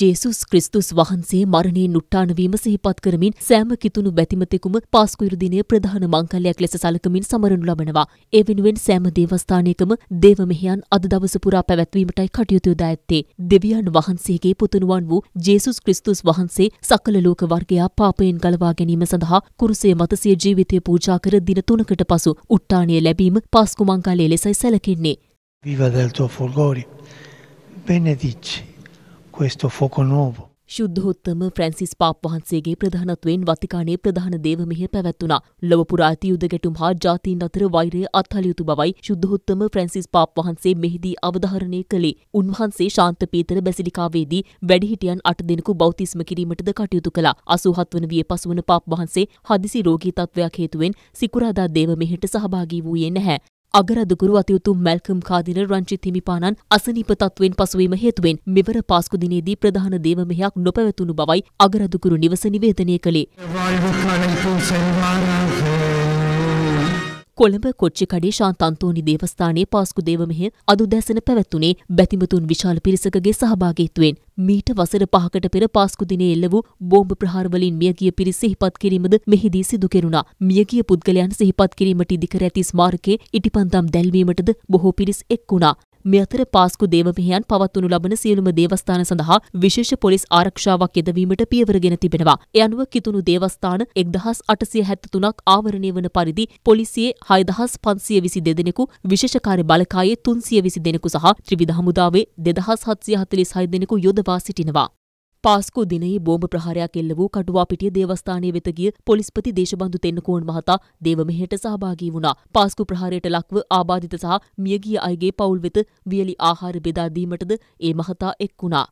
ජේසුස් ක්‍රිස්තුස් වහන්සේ මරණයේ නුට්ටානවීම සිහිපත් කරමින් සෑම කිතුුණු බැතිමතෙකුම පාස්කුරු දිනය ප්‍රධාන මංකල්ලයක් ලෙස සලකමින් සමරනු ලබනවා. ඒ වෙනුවෙන් සෑම දේවස්ථානයකම දේවමෙහයන් අද දවස පුරා පැවැත්වීමටයි කටයුතු දා ඇත්තේ. දෙවියන් වහන්සේගේ පුතුණුවන් වූ ජේසුස් ක්‍රිස්තුස් වහන්සේ සකල ලෝක වර්ගයා පාපයෙන් ගලවා ගැනීම සඳහා කුරුසේ මතසිය ජීවිතය පූජා කර දින තුනකට පසු උට්ටානය ලැබීම පාස්කු මංකාලය ලෙසයි සැලකෙන්නේ. Viva del tuo fulgore, benedici questo fuoco nuovo. ශුද්ධෝත්තම ෆ්‍රැන්සිස් පාප් වහන්සේගේ ප්‍රධානත්වයෙන් වතිකානයේ ප්‍රධාන දේවමිහ පැවැත්වුණා. ලොවපුර ඇති යුදගැටුම් හා ජාතීන් අතර වෛරය අත්හලයුතු බවයි ශුද්ධෝත්තම ෆ්‍රැන්සිස් පාප් වහන්සේ මෙහිදී අවධාරණය කළේ. උන්වහන්සේ ශාන්ත පීතර බැසිලිකාවේදී වැඩිහිටියන් අට දෙනෙකු බෞතිස්ම කිරීමටද කටයුතු කළා. අසූහත් වන විය පසුවන පාප් වහන්සේ හදිසි රෝගී තත්ත්වයක් හේතුවෙන් සිකුරාදා දේවමිහට සහභාගී වූයේ නැහැ. අගරදුගුරු අතිඋතුම් මැල්කම් කාදින රංචිත් හිමිපාණන් අසනීප තත්වෙන් පසුවීම හේතුවෙන් මෙවර පාස්කු දිනේදී ප්‍රධාන දේව මෙහෙයක් නොපැවතුණු බවයි අගරදුගුරු නිවස නිවේදනය කළේ. කොළඹ කොච්චිකඩේ ශාන්තන්තෝනි දේවස්ථානයේ පාස්කු දේවමෙහි අදුදැසන පැවැත්තුනේ බැතිමතුන් විශාල පිරිසකගේ සහභාගීත්වයෙන් මීට වසර පහකට පෙර පාස්කු දිනේ එල්ල වූ බෝම්බ ප්‍රහාරවලින් මියගිය පිරිස සිහිපත් කිරීමද මෙහිදී සිදු කෙරුණා. මියගිය පුද්ගලයන් සිහිපත් කිරීමට ඉදිකර ඇති ස්මාරකයේ ඉටිපන්දම් දැල්වීමටද බොහෝ පිරිස් එක් වුණා. මේ අතර පාස්කු දේවමෙහියන් පවත්වනු ලබන සියලුම දේවස්ථාන සඳහා විශේෂ පොලිස් ආරක්ෂාවක් යෙදවීමට පියවරගෙන තිබෙනවා. ඒ අනුව කිතුණු දේවස්ථාන 1873ක් ආවරණය වන පරිදි පොලිසියේ 6522 දෙදෙනෙකු විශේෂ කාර්ය බලකායේ 320 දෙනෙකු සහ ත්‍රිවිධ හමුදාවේ 2746 දෙනෙකු යොදවා සිටිනවා. පාස්කු දිනයේ බෝම්බ ප්‍රහාරයක් එල්ල වූ කඩුවාපිටිය දේවස්ථානයේ වෙත ගිය පොලිස්පති දේශබන්දු තෙන්නකෝන් මහතා දේවමෙහෙට සහභාගී වුණා. පාස්කු ප්‍රහාරයට ලක්ව ආබාධිත සහ මියගිය අයගේ පවුල් වෙත වියලි ආහාර බෙදා දීමටද ඒ මහතා එක් වුණා.